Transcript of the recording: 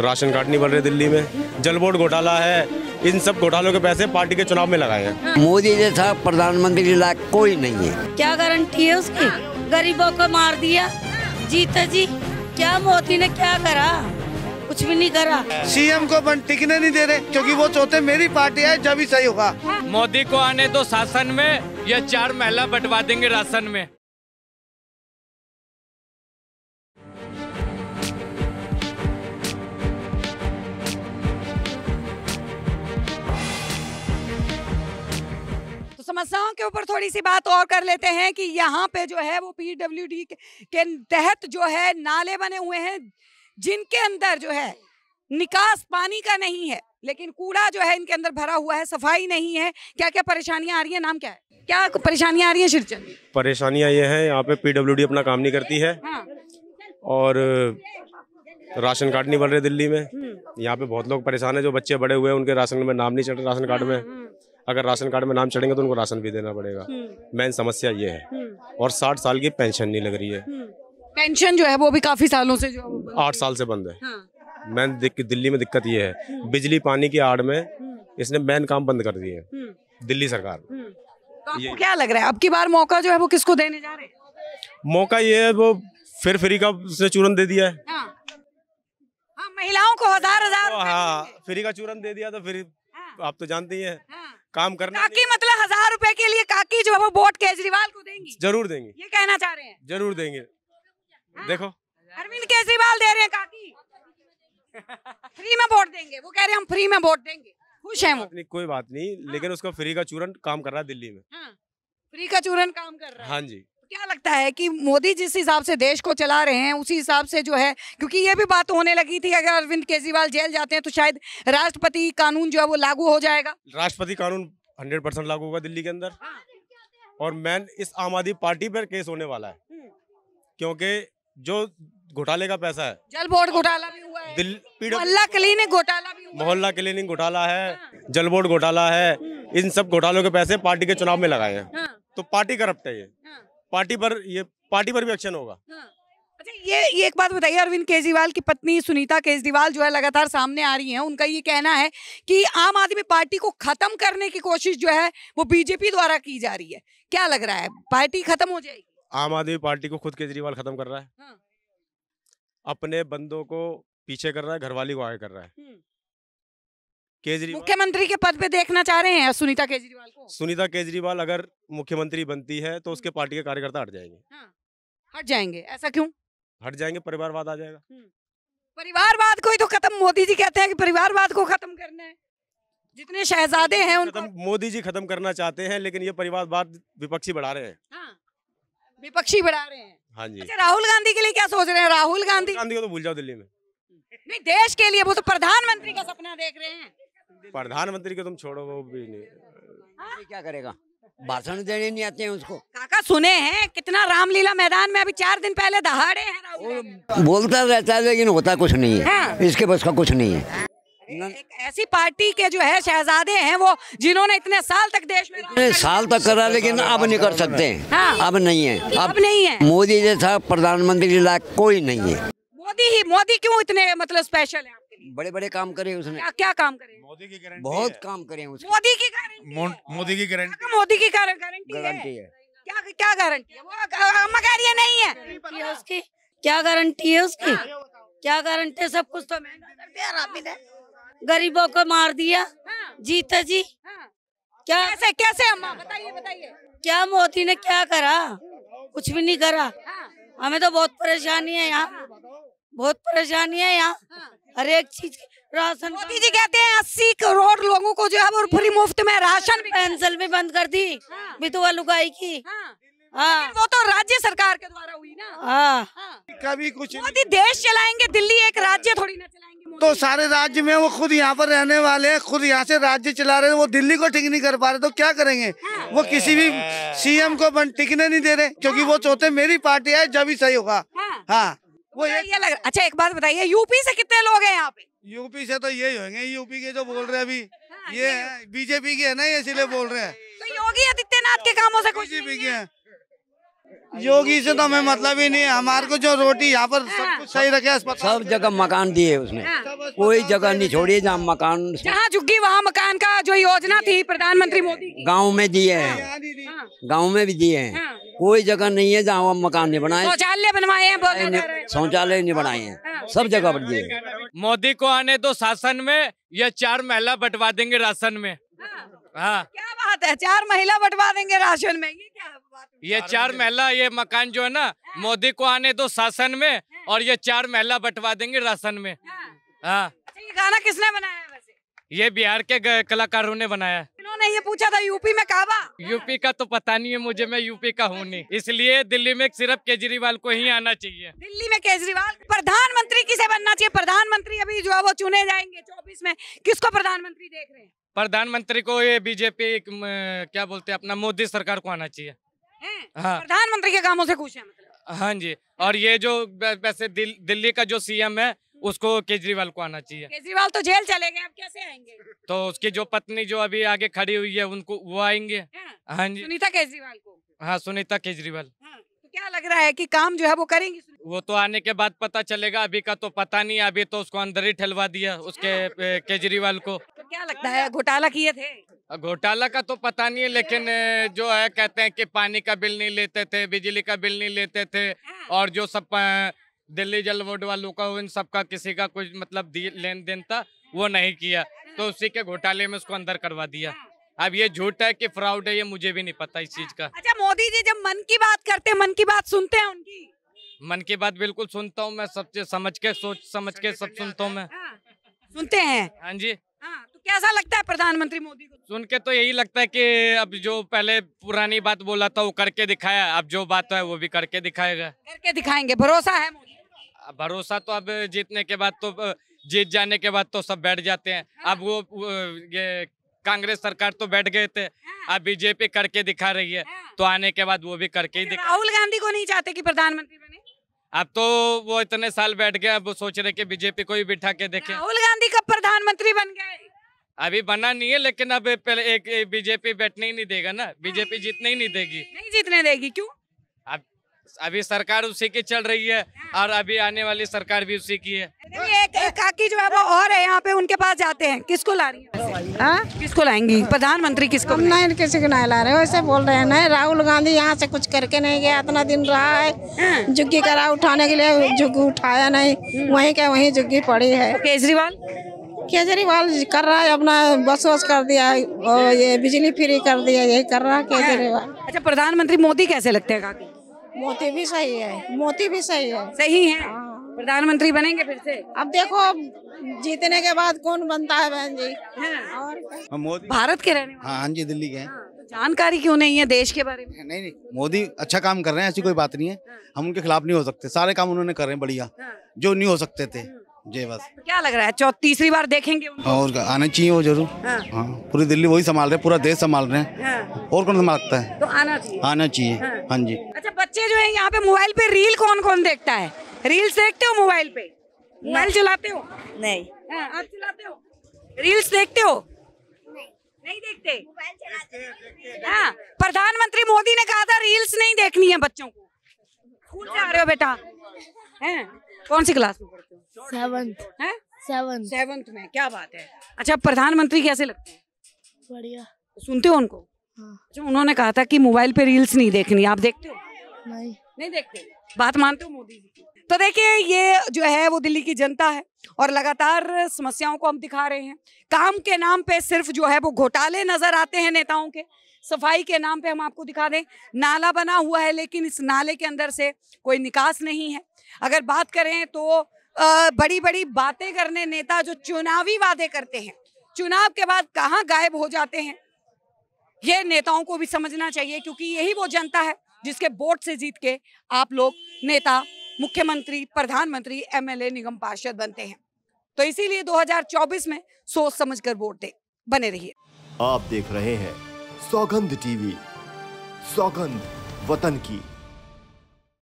Ration card नहीं बन रहे दिल्ली में जल बोर्ड घोटाला है इन सब घोटालों के पैसे पार्टी के चुनाव में लगाए हैं मोदी जैसा प्रधानमंत्री लायक कोई नहीं है क्या गारंटी है उसकी गरीबों को मार दिया जीता जी क्या मोदी ने क्या करा कुछ भी नहीं करा सीएम को बन टिकने नहीं दे रहे क्योंकि वो चौथे मेरी पार्टी है जब ही सही होगा मोदी को आने दो शासन में या चार महिला बंटवा देंगे राशन में समस्याओं के ऊपर थोड़ी सी बात और कर लेते हैं कि यहाँ पे जो है वो पीडब्ल्यूडी के तहत जो है नाले बने हुए हैं जिनके अंदर जो है निकास पानी का नहीं है लेकिन कूड़ा जो है इनके अंदर भरा हुआ है सफाई नहीं है क्या क्या परेशानियां आ रही है नाम क्या है क्या परेशानियां आ रही है शिवचंद परेशानियां ये हैं यहाँ पे डी अपना काम नहीं करती है हाँ। और राशन कार्ड नहीं बन रहे दिल्ली में हम्म। यहाँ पे बहुत लोग परेशान है जो बच्चे बड़े हुए हैं उनके राशन में नाम नहीं चल रहे राशन कार्ड में हाँ, हाँ। अगर राशन कार्ड में नाम चढ़ेंगे तो उनको राशन भी देना पड़ेगा हम्म। मेन समस्या ये है हम्म। और साठ साल की पेंशन नहीं लग रही है हम्म। पेंशन जो है वो भी काफी सालों से जो आठ साल से बंद है हाँ। मैन दिल्ली में दिक्कत ये है बिजली पानी की आड़ में इसने मैन काम बंद कर दिए दिल्ली सरकार तो क्या लग रहा है अब की बार मौका जो है वो किसको देने जा रहे हैं मौका ये है वो फिर फ्री का उसने चूरन दे दिया है हाँ। हाँ, महिलाओं को हजार हजार हाँ फ्री का चूरन दे दिया तो फिर हाँ। आप तो जानते ही हाँ। काम करना काकी मतलब हजार रुपए के लिए काकी जो है वो वोट केजरीवाल को देंगी जरूर देंगे ये कहना चाह रहे हैं जरूर देंगे हाँ। देखो अरविंद केजरीवाल दे रहे हैं काकी फ्री में वोट देंगे वो कह रहे हैं हम फ्री में वोट देंगे खुश है वो कोई बात नहीं हाँ। लेकिन उसका फ्री का चूरन काम कर रहा है दिल्ली में फ्री हाँ। का चूरन काम कर रहा है हाँ जी क्या लगता है कि मोदी जिस हिसाब से देश को चला रहे हैं उसी हिसाब से जो है क्योंकि ये भी बात होने लगी थी अगर अरविंद केजरीवाल जेल जाते हैं तो शायद राष्ट्रपति कानून जो है वो लागू हो जाएगा राष्ट्रपति कानून हंड्रेड परसेंट लागू होगा दिल्ली के अंदर हाँ। और मैन इस आम आदमी पार्टी पर केस होने वाला है हम्म। क्योंकि जो घोटाले का पैसा है जल बोर्ड घोटाला भी हुआ मोहल्ला क्लिनिक घोटाला भी मोहल्ला क्लिनिक घोटाला है हाँ। जल बोर्ड घोटाला है हम्म। इन सब घोटालों के पैसे पार्टी के चुनाव में लगाए हैं हाँ। तो पार्टी करप्ट है ये पार्टी पर ये पार्टी पर भी एक्शन होगा हाँ। अच्छा ये ये एक बात बताइए अरविंद केजरीवाल की पत्नी सुनीता केजरीवाल जो है लगातार सामने आ रही हैं उनका ये कहना है कि आम आदमी पार्टी को खत्म करने की कोशिश जो है वो बीजेपी द्वारा की जा रही है क्या लग रहा है पार्टी खत्म हो जाएगी आम आदमी पार्टी को खुद केजरीवाल खत्म कर रहा है हाँ। अपने बंदों को पीछे कर रहा है घरवाली को आगे कर रहा है हम्म। केजरीवाल मुख्यमंत्री के पद पे देखना चाह रहे हैं सुनीता केजरीवाल को सुनीता केजरीवाल अगर मुख्यमंत्री बनती है तो उसके पार्टी के कार्यकर्ता हट जाएंगे हाँ, हट जाएंगे ऐसा क्यों हट जाएंगे परिवारवाद आ जाएगा हम्म। परिवारवाद को ही तो खत्म मोदी जी कहते हैं कि परिवारवाद को खत्म करना है जितने शहजादे हैं उनको मोदी जी खत्म करना चाहते हैं लेकिन ये परिवारवाद विपक्षी बढ़ा रहे हैं हाँ, विपक्षी बढ़ा रहे हैं हाँ जी अच्छा राहुल गांधी के लिए क्या सोच रहे हैं राहुल गांधी गांधी को तो भूल जाओ दिल्ली में नहीं देश के लिए वो तो प्रधानमंत्री का सपना देख रहे हैं प्रधानमंत्री को तुम छोड़ो वो भी नहीं क्या करेगा भाषण देने नहीं आते हैं उसको काका सुने हैं कितना रामलीला मैदान में अभी चार दिन पहले दहाड़े हैं बोलता रहता है लेकिन होता कुछ नहीं है हाँ। इसके बस का कुछ नहीं है एक ऐसी पार्टी के जो है शहजादे हैं वो जिन्होंने इतने साल तक देश में साल तक करा लेकिन अब नहीं कर सकते हैं हाँ। अब नहीं है अब, अब नहीं है मोदी जैसा प्रधानमंत्री लायक कोई नहीं है मोदी ही मोदी क्यों इतने मतलब स्पेशल है बड़े बड़े काम करे उसने क्या क्या काम करे मोदी की गारंटी बहुत काम करे उसने मोदी की गारंटी मोदी की गारंटी मोदी की गारंटी है क्या क्या गारंटी है नहीं है उसकी क्या गारंटी है उसकी क्या गारंटी हाँ। है सब कुछ तो महंगा हाँ। गरीबों को मार दिया हाँ। जीता जी क्या कैसे कैसे अम्मा बताइए बताइए क्या मोदी ने क्या करा कुछ भी नहीं करा हमें तो बहुत परेशानी है यहाँ बहुत परेशानी है यहाँ हर एक चीज राशन मोदी जी कहते हैं अस्सी करोड़ लोगों को जो है वो फ्री मुफ्त में राशन पेंसिल भी बंद कर दी हाँ। विधवा लुगाई की हाँ, हाँ। वो तो राज्य सरकार के द्वारा हुई ना हाँ, हाँ। कभी कुछ मोदी देश चलाएंगे दिल्ली एक राज्य थोड़ी ना चलाएंगे तो सारे राज्य में वो खुद यहाँ पर रहने वाले हैं खुद यहाँ से राज्य चला रहे हैं वो दिल्ली को ठीक नहीं कर पा रहे तो क्या करेंगे हाँ। वो किसी भी सीएम को टिकने नहीं दे रहे क्योंकि हाँ। वो चौथे मेरी पार्टी है जब ही सही होगा हाँ, हाँ। वो ये, हाँ, ये लग अच्छा एक बात बताइए यूपी से कितने लोग हैं यहाँ पे यूपी से तो ये होंगे यूपी के जो बोल रहे हैं अभी हाँ, ये बीजेपी के है ना इसीलिए बोल रहे हैं तो योगी आदित्यनाथ के हाँ, कामों से कुछ बीजेपी के हैं योगी से तो हमें मतलब ही नहीं है हमारे को जो रोटी यहाँ पर सब कुछ सही रखे सब जगह मकान दिए उसने हाँ। कोई जगह नहीं छोड़ी जहाँ मकान जहाँ झुग्गी वहाँ मकान का जो योजना थी प्रधानमंत्री मोदी गाँव में दिए हैं हाँ, हाँ। गाँव में भी दिए हैं कोई जगह नहीं है जहाँ वहाँ मकान नहीं बनाए शौचालय बनवाए हैं शौचालय नहीं बनाए हैं सब जगह पर दिए मोदी को आने दो शासन में या चार महिला बंटवा देंगे राशन में क्या बात है चार महिला बंटवा देंगे राशन में ये क्या ये चार महिला ये मकान जो है ना हाँ। मोदी को आने दो शासन में हाँ। और ये चार महिला बंटवा देंगे राशन में हाँ, हाँ। अच्छा, गाना किसने बनाया ये बिहार के कलाकारों ने बनाया इन्होंने ये पूछा था यूपी में कहा यूपी का तो पता नहीं है मुझे मैं यूपी का हूँ नहीं इसलिए दिल्ली में सिर्फ केजरीवाल को ही आना चाहिए दिल्ली में केजरीवाल प्रधानमंत्री किसे बनना चाहिए प्रधानमंत्री अभी जो है वो चुने जाएंगे चौबीस में किसको प्रधानमंत्री देख रहे हैं प्रधानमंत्री को ये बीजेपी क्या बोलते हैं अपना मोदी सरकार को आना चाहिए हाँ प्रधानमंत्री के कामों से खुश है मतलब हाँ जी और ये जो वैसे दिल, दिल्ली का जो सीएम है उसको केजरीवाल को आना चाहिए केजरीवाल तो जेल चले गए अब कैसे आएंगे तो उसकी जो पत्नी जो अभी आगे खड़ी हुई है उनको वो आएंगे हाँ, हाँ जी सुनीता केजरीवाल को हाँ सुनीता केजरीवाल हाँ। क्या लग रहा है कि काम जो है वो करेंगे वो तो आने के बाद पता चलेगा अभी का तो पता नहीं अभी तो उसको अंदर ही ठलवा दिया उसके केजरीवाल को तो क्या लगता है घोटाला किए थे घोटाला का तो पता नहीं है लेकिन जो है कहते हैं कि पानी का बिल नहीं लेते थे बिजली का बिल नहीं लेते थे हाँ। और जो सब दिल्ली जल बोर्ड वालों का इन सबका किसी का कुछ मतलब लेन देन था वो नहीं किया हाँ। तो उसी के घोटाले में उसको अंदर करवा दिया हाँ। अब ये झूठ है कि फ्रॉड है ये मुझे भी नहीं पता इस चीज का अच्छा मोदी जी जब मन की बात करते हैं मन की बात सुनते हैं उनकी मन की बात बिल्कुल सुनता हूँ मैं सबसे समझ के सोच समझ के सब सुनता हूँ मैं हाँ, सुनते हैं हाँ जी हाँ, तो कैसा लगता है प्रधानमंत्री मोदी को सुन के तो यही लगता है कि अब जो पहले पुरानी बात बोला था वो करके दिखाया अब जो बात है वो भी करके दिखाएगा करके दिखाएंगे भरोसा है भरोसा तो अब जीतने के बाद तो जीत जाने के बाद तो सब बैठ जाते हैं हाँ। अब वो ये कांग्रेस सरकार तो बैठ गए थे हाँ। अब बीजेपी करके दिखा रही है हाँ। तो आने के बाद वो भी करके ही दिखा राहुल गांधी को नहीं चाहते कि प्रधानमंत्री बने अब तो वो इतने साल बैठ गए अब सोच रहे कि बीजेपी को ही बिठा के देखे राहुल गांधी कब प्रधानमंत्री बन गए अभी बना नहीं है लेकिन अब पहले एक बीजेपी बैठने ही नहीं देगा ना बीजेपी जीतने ही नहीं देगी नहीं जीतने देगी क्यों अभी सरकार उसी की चल रही है हाँ। और अभी आने वाली सरकार भी उसी की है एक काकी जो है वो और है यहाँ पे उनके पास जाते हैं किसको ला रही है हाँ? हाँ? किसको लाएंगी प्रधानमंत्री किसको नहीं किसी को नहीं ला रहे वैसे बोल रहे हैं नहीं राहुल गांधी यहाँ से कुछ करके नहीं गया इतना दिन रहा है झुग्गी करा उठाने के लिए झुग्गी उठाया नहीं हम्म। वही क्या वही झुग्गी पड़ी है तो केजरीवाल केजरीवाल कर रहा है अपना बस वस कर दिया और ये बिजली फ्री कर दिया यही कर रहा है केजरीवाल अच्छा प्रधानमंत्री मोदी कैसे लगते हैं काकी मोती भी सही है मोती भी सही है सही है हाँ। प्रधानमंत्री बनेंगे फिर से अब देखो अब जीतने के बाद कौन बनता है बहन जी हाँ। और भारत के रहने हाँ हाँ जी दिल्ली के हाँ, तो जानकारी क्यों नहीं है देश के बारे में नहीं नहीं मोदी अच्छा काम कर रहे हैं ऐसी कोई बात नहीं है हाँ। हम उनके खिलाफ नहीं हो सकते सारे काम उन्होंने कर रहे हैं बढ़िया जो नहीं हो सकते थे जय बस क्या लग रहा है चौथ तीसरी बार देखेंगे हाँ, और आने चाहिए वो जरूर हाँ। हाँ। पूरी दिल्ली वही संभाल रहे पूरा देश संभाल रहे हैं हाँ। और कौन संभालता है तो आना चाहिए आना चाहिए हाँ।, हाँ जी अच्छा बच्चे जो है यहाँ पे मोबाइल पे रील कौन कौन देखता है रील्स देखते हो मोबाइल पे मोबाइल चलाते हो नहीं हाँ, आप चलाते हो रील्स देखते हो नहीं देखते हाँ प्रधानमंत्री मोदी ने कहा था रील्स नहीं देखनी है बच्चों को स्कूल जा रहे हो बेटा है कौन सी क्लास में पढ़ते हो सेवंथ है सेवंथ सेवंथ में क्या बात है अच्छा प्रधानमंत्री कैसे लगते हैं बढ़िया सुनते हो उनको हाँ। अच्छा उन्होंने कहा था कि मोबाइल पे रील्स नहीं देखनी आप देखते हो नहीं नहीं देखते बात मानते हो मोदी जी की तो देखिए ये जो है वो दिल्ली की जनता है और लगातार समस्याओं को हम दिखा रहे हैं काम के नाम पे सिर्फ जो है वो घोटाले नजर आते हैं नेताओं के सफाई के नाम पे हम आपको दिखा दें नाला बना हुआ है लेकिन इस नाले के अंदर से कोई निकास नहीं है अगर बात करें तो बड़ी बड़ी बातें करने नेता जो चुनावी वादे करते हैं चुनाव के बाद कहाँ गायब हो जाते हैं ये नेताओं को भी समझना चाहिए क्योंकि यही वो जनता है जिसके वोट से जीत के आप लोग नेता मुख्यमंत्री प्रधानमंत्री एमएलए निगम पार्षद बनते हैं तो इसीलिए 2024 में सोच समझकर वोट दे बने रहिए आप देख रहे हैं सौगंध टीवी सौगंध वतन की